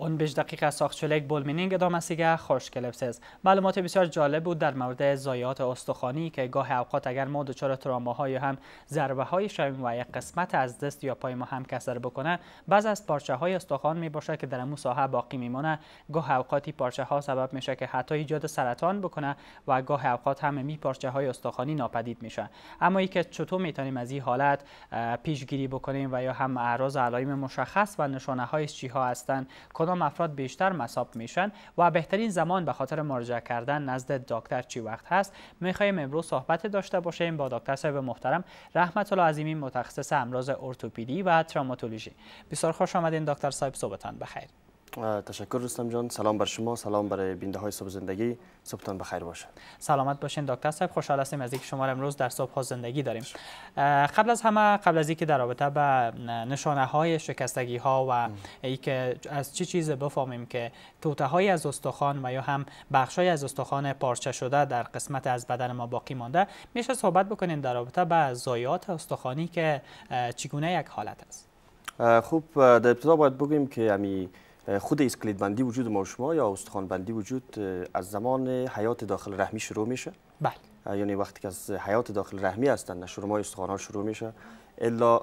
15 دقیقه ساقچلک بولمینینگ ادامسیگه خوش گرفتیز معلومات بسیار جالب بود در مورد زایات استخوانی که گاه اوقات اگر ما دچار ترامه یا هم ضربه های شویم و یک قسمت از دست یا پای ما هم کسر بکنه بعض از پارچه های استخوان می باشه که در امو باقی باقی میمانه گاه اوقاتی پارچه ها سبب میشه که حتی ایجاد سرطان بکنه و گاه اوقات هم می پارچه های استخوانی ناپدید میشه اما ای که چطور میتونیم از این حالت پیشگیری بکنیم و یا هم اعراض علائم مشخص و نشانه های چی ها هستند کدام افراد بیشتر مصاب میشن و بهترین زمان به خاطر مراجعه کردن نزد دکتر چی وقت هست میخوایم امروز صحبت داشته باشیم با دکتر صاحب محترم رحمت الله عظیمی متخصص امراض ارتوپیدی و تروماتولوژی بسیار خوش آمدین دکتر صاحب صحبتان بخیر تشکر رستم جان سلام بر شما سلام برای بینده های صبح زندگی صبحتان بخیر باشه سلامت باشین دکتر صاحب خوشحال هستیم از اینکه شما امروز در صبح ها زندگی داریم قبل از همه قبل از اینکه در رابطه به نشانه های شکستگی ها و اینکه از چه چیز بفهمیم که توته های از استخوان و یا هم بخش های از استخوان پارچه شده در قسمت از بدن ما باقی مانده میشه صحبت بکنیم در رابطه به زایات استخوانی که چگونه یک حالت است خوب در ابتدا باید بگیم که امی یعنی خود اسکلت بندی وجود ما شما یا استخوان بندی وجود از زمان حیات داخل رحمی شروع میشه بله یعنی وقتی که از حیات داخل رحمی هستن نشور ما استخوان ها شروع میشه الا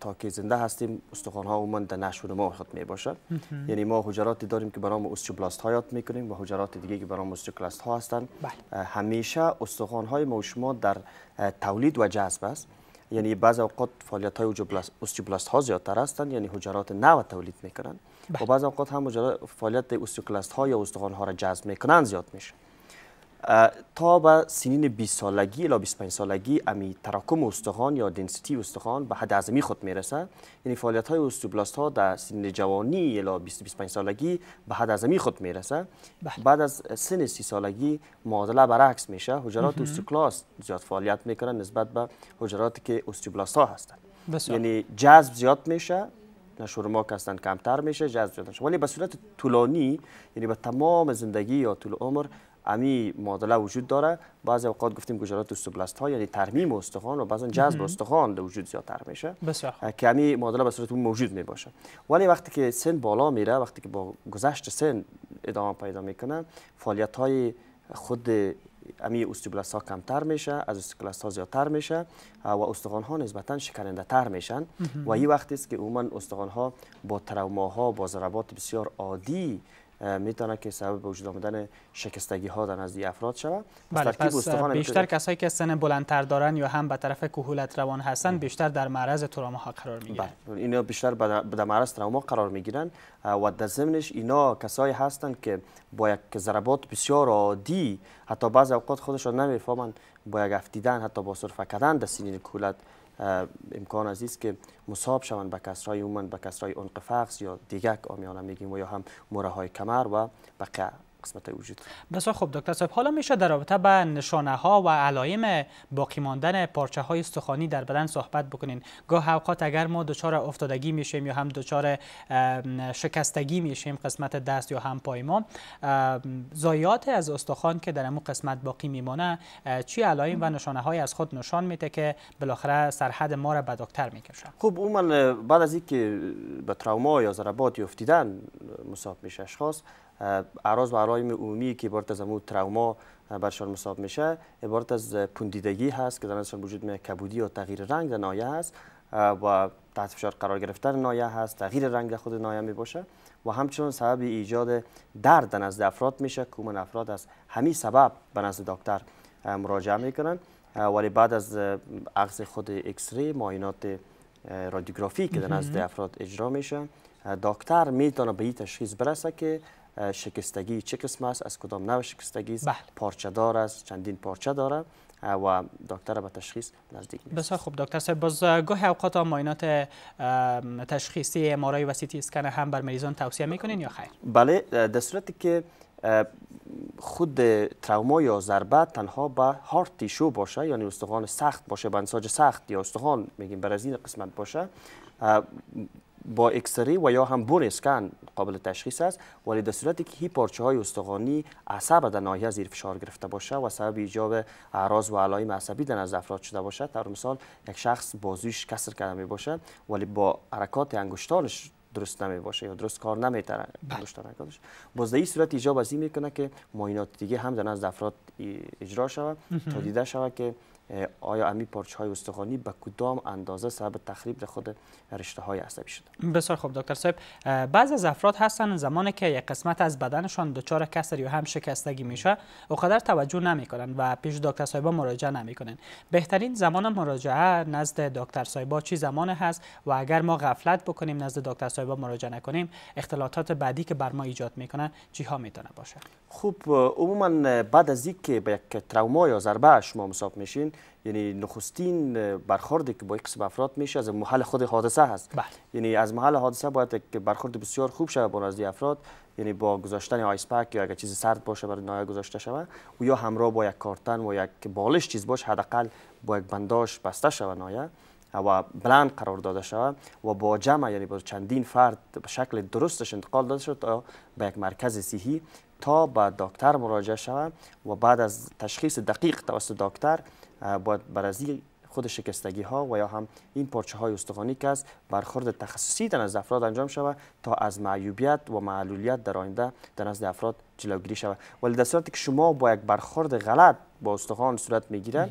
تا که زنده هستیم استخوان ها عموما در نشور ما خود می یعنی ما حجراتی داریم که برام نام اوستیوبلاست ها یاد میکنیم و حجرات دیگه که برام ها هستند همیشه استخوان های ما شما در تولید و جذب است یعنی بعض اوقات فعالیت های اوستیوبلاست ها زیادتر هستند یعنی حجرات نو تولید میکنند بله. و بعض اوقات هم فعالیت اوستیوکلاست ها یا استخوان ها را جذب میکنند زیاد میشه تا به سنین 20 سالگی یا 25 سالگی امی تراکم استخوان یا دنسیتی استخوان به حد عظمی خود میرسه یعنی فعالیت های استوبلاست ها در سن جوانی یا 20 25 سالگی به حد عظمی خود میرسه بله. بعد از سن 30 سالگی معادله برعکس میشه حجرات استوکلاست زیاد فعالیت میکنن نسبت به حجراتی که استوبلاست ها هستند یعنی جذب زیاد میشه نشورما که کمتر میشه جذب زیاد میشه ولی به صورت طولانی یعنی به تمام زندگی یا طول عمر امی معادله وجود داره بعضی اوقات گفتیم گجارات استوبلاست ها یعنی ترمیم استخوان و بعضا جذب استخوان در وجود زیادتر میشه که امی معادله به صورت موجود میباشه ولی وقتی که سن بالا میره وقتی که با گذشت سن ادامه پیدا میکنه فعالیت های خود امی استوبلاست ها کمتر میشه از استوبلاست ها زیادتر میشه و استخوان ها نسبتا شکننده تر میشن و این وقتی است که عموما استخوان ها با تروما ها با ضربات بسیار عادی میتونه که سبب وجود آمدن شکستگی ها در نزد افراد شود بله بیشتر کسایی که سن بلندتر دارن یا هم به طرف کهولت روان هستن بیشتر در معرض تروما ها قرار میگیرن بله اینا بیشتر در معرض تروما قرار میگیرن و در ضمنش اینا کسایی هستند که با یک ضربات بسیار عادی حتی بعض اوقات خودشان نمیفهمند با یک افتیدن حتی با سرفه کردن در سینین کولت امکان عزیز که مصاب شوند به کسرهای اومن به کسرهای عنق یا دیگک آمیانه میگیم و یا هم مره های کمر و بقیه قسمت های وجود بسیار خوب دکتر صاحب حالا میشه در رابطه به نشانه ها و علائم باقی ماندن پارچه های استخوانی در بدن صحبت بکنین گاه اوقات اگر ما دچار افتادگی میشیم یا هم دچار شکستگی میشیم قسمت دست یا هم پای ما زایات از استخوان که در اون قسمت باقی میمانه چی علائم و نشانه های از خود نشان میده که بالاخره سرحد ما را به دکتر میکشه خب عموما بعد از اینکه به تروما یا ضربات افتیدن مصاب میشه اشخاص عراض و علائم عمومی که عبارت از امو تراوما برشان مصاب میشه عبارت از پندیدگی هست که در نظرشان وجود می کبودی یا تغییر رنگ در نایه هست و تحت فشار قرار گرفتن نایه هست تغییر رنگ خود نایه می و همچنان سبب ایجاد درد نزد افراد میشه که من افراد از همین سبب به نزد دکتر مراجعه میکنن ولی بعد از عکس خود اکسری ماینات رادیوگرافی که در نزد افراد اجرا میشه دکتر میتونه به این تشخیص برسه که شکستگی چه قسم است از کدام نوع شکستگی است بله. پارچه دار است چندین پارچه داره و دکتر به تشخیص نزدیک نیست بسیار خوب دکتر صاحب باز گاهی اوقات ماینات تشخیصی ام و سی اسکن هم بر مریضان توصیه میکنین یا خیر بله در صورتی که خود تروما یا ضربه تنها به هارتی تیشو باشه یعنی استخوان سخت باشه به انساج سخت یا استخوان میگیم بر این قسمت باشه با اکسری و یا هم بون اسکن قابل تشخیص است ولی در صورتی که پارچه های استخوانی عصب در ناحیه زیر فشار گرفته باشه و سبب ایجاب اعراض و علائم عصبی در از افراد شده باشه در مثال یک شخص بازویش کسر کرده می باشه ولی با حرکات انگشتانش درست نمی باشه یا درست کار نمیتره تره باز در این صورت ایجاب از این میکنه که معاینات دیگه هم در نزد افراد اجرا شود تا دیده شود که آیا امی پارچه های استخوانی به کدام اندازه سبب تخریب در خود رشته های عصبی شده بسیار خوب دکتر صاحب بعض از افراد هستن زمانی که یک قسمت از بدنشان دچار کسر یا هم شکستگی میشه اوقدر توجه نمی کنند و پیش دکتر صاحب مراجعه کنند بهترین زمان مراجعه نزد دکتر صاحب چه زمان هست و اگر ما غفلت بکنیم نزد دکتر صاحب مراجعه نکنیم اختلاطات بعدی که بر ما ایجاد میکنن چی ها میتونه باشه خوب عموما بعد از اینکه به یک تروما یا ضربه شما مصاب میشین یعنی نخستین برخوردی که با این قسم افراد میشه از محل خود حادثه هست بله. یعنی از محل حادثه باید که برخورد بسیار خوب شود با نزدی افراد یعنی با گذاشتن آیس پک یا اگر چیز سرد باشه برای نایه گذاشته شود و یا همراه با یک کارتن و یک بالش چیز باشه حداقل با یک بنداش بسته شود نایه و بلند قرار داده شود و با جمع یعنی با چندین فرد به شکل درستش انتقال داده شد تا به یک مرکز صحی تا به دکتر مراجعه شود و بعد از تشخیص دقیق توسط دکتر باید بر خود شکستگی ها و یا هم این پارچه های استخوانی که از برخورد تخصصی در نزد افراد انجام شود تا از معیوبیت و معلولیت در آینده در نزد افراد جلوگیری شود ولی در صورتی که شما با یک برخورد غلط با استخوان صورت میگیره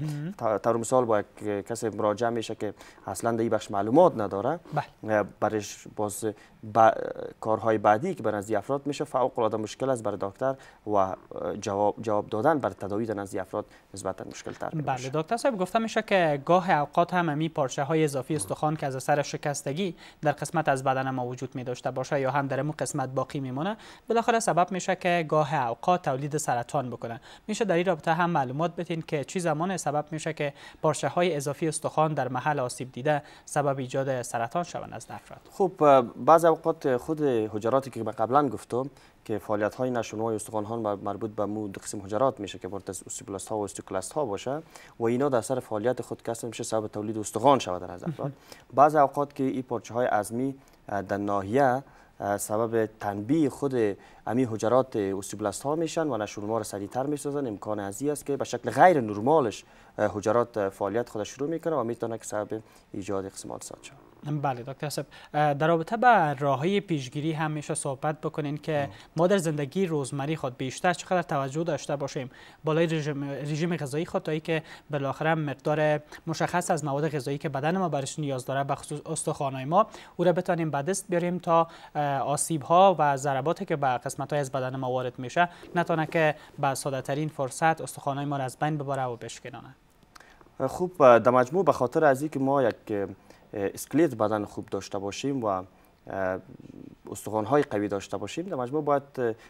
طور مثال با یک کسی مراجعه میشه که اصلا در این بخش معلومات نداره بله. برش باز با... کارهای بعدی که بر از افراد میشه فوق العاده مشکل است برای دکتر و جواب جواب دادن بر تداوی در از افراد نسبتا مشکل تر میشه بله دکتر صاحب گفته میشه که گاه اوقات هم می پارچه های اضافی استخوان که از اثر شکستگی در قسمت از بدن ما وجود می داشته باشه یا هم در قسمت باقی میمونه بالاخره سبب میشه که گاه اوقات تولید سرطان بکنن میشه در این رابطه هم معلومات بتین که چی زمان سبب میشه که پارچه های اضافی استخوان در محل آسیب دیده سبب ایجاد سرطان شوند از افراد خب بعض اوقات خود حجراتی که قبلا گفتم که فعالیت های نشونوای استخوان ها مربوط به مو دو قسم حجرات میشه که بارت از ها و اوستیکلاست ها باشه و اینا در سر فعالیت خود میشه سبب تولید استخوان شود از بعض اوقات که این پارچه های عظمی در ناحیه سبب تنبیه خود امی حجرات اوسیبلاست ها میشن و نشون ما را سریعتر میسازن امکان ازی است که به شکل غیر نرمالش حجرات فعالیت خود شروع میکنه و میتونه که سبب ایجاد قسمات ساد بله دکتر صاحب در رابطه به راه پیشگیری هم میشه صحبت بکنین که ما در زندگی روزمری خود بیشتر چقدر توجه داشته باشیم بالای رژیم, رژیم غذایی خود تا که بالاخره مقدار مشخص از مواد غذایی که بدن ما برش نیاز داره به خصوص استخوانهای ما او را بتانیم به دست بیاریم تا آسیب ها و ضرباتی که به قسمت های از بدن ما وارد میشه نتونه که به ساده ترین فرصت استخوانهای ما را از بین ببره و بشکنانه خوب در مجموع به خاطر از اینکه ما یک اسکلیت بدن خوب داشته باشیم و های قوی داشته باشیم در مجموع باید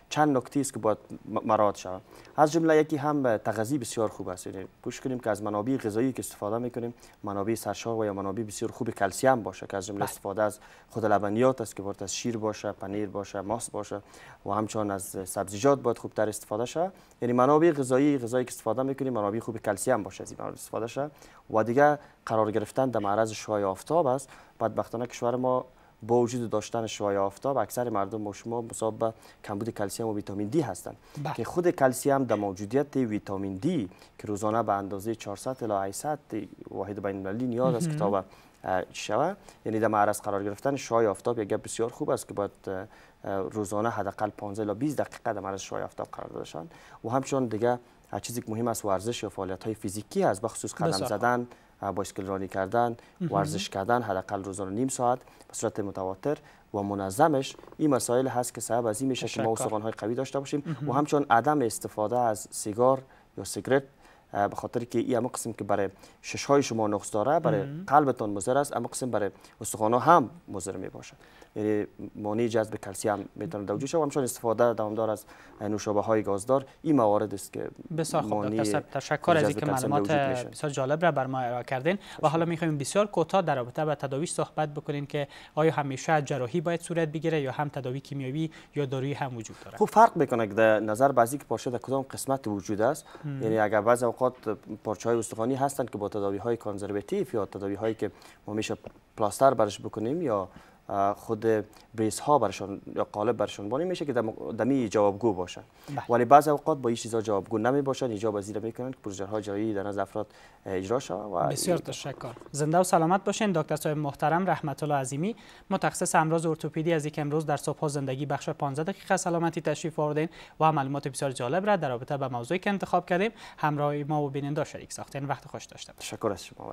چند نکته است که باید مراد شود از جمله یکی هم تغذیه بسیار خوب است یعنی کوشش کنیم که از منابع غذایی که استفاده میکنیم منابع سرشار و یا منابع بسیار خوب کلسیم باشه که از جمله بله. استفاده از خود لبنیات است که باید از شیر باشه پنیر باشه ماست باشه و همچنان از سبزیجات باید تر استفاده شه یعنی منابع غذایی غذایی که استفاده میکنیم منابع خوب کلسیم باشه از این استفاده شه و دیگه قرار گرفتن در معرض شعاع آفتاب است بدبختانه کشور ما با وجود داشتن شوای آفتاب اکثر مردم با شما مصاب کمبود کلسیم و ویتامین دی هستند بله. که خود کلسیم در موجودیت ویتامین دی که روزانه به اندازه 400 الی 800 واحد بین المللی نیاز است کتاب شوه یعنی در معرض قرار گرفتن شوای آفتاب یک بسیار خوب است که باید روزانه حداقل 15 الی 20 دقیقه در معرض شوای آفتاب قرار داده و همچنین دیگه چیزی که مهم است ورزش یا فعالیت های فیزیکی است بخصوص قدم زدن بایسکل رانی کردن ورزش کردن حداقل روزانه نیم ساعت به صورت متواتر و منظمش این مسائل هست که سبب از این میشه که ما استخوان‌های قوی داشته باشیم و همچنان عدم استفاده از سیگار یا سیگرت به خاطر که این همه قسم که برای شش های شما نقص داره برای قلبتان مضر است اما قسم برای استخوان هم مضر می باشد یعنی مانع جذب کلسیم میتونه در وجود شود همچنین استفاده دوامدار از نوشابه های گازدار این موارد است که بسیار خوب دکتر تشکر از اینکه معلومات بسیار جالب را بر ما ارائه کردین و حالا میخوایم بسیار کوتاه در رابطه با تداوی صحبت بکنین که آیا همیشه جراحی باید صورت بگیره یا هم تداوی کیمیایی یا دارویی هم وجود داره خب فرق میکنه که نظر بعضی که پاشه کدام قسمت وجود است یعنی اگر بعضی اوقات پارچه های استخوانی هستند که با تداوی های کانزرویتیف یا تداوی هایی که ما میشه پلاستر برش بکنیم یا خود بریس ها برشان یا قالب برشون بانی میشه که دمی جوابگو باشن بله. ولی بعض اوقات با این چیزها جوابگو نمی باشن ایجاب از میکنن که پروژه جایی در از افراد اجرا شد و بسیار تشکر زنده و سلامت باشین دکتر صاحب محترم رحمت الله عظیمی متخصص امراض ارتوپیدی از یک امروز در صبح زندگی بخش 15 دقیقه سلامتی تشریف آوردین و معلومات بسیار جالب را در رابطه با موضوعی که انتخاب کردیم همراه ما و بیننده شریک ساختین وقت خوش داشتم تشکر از شما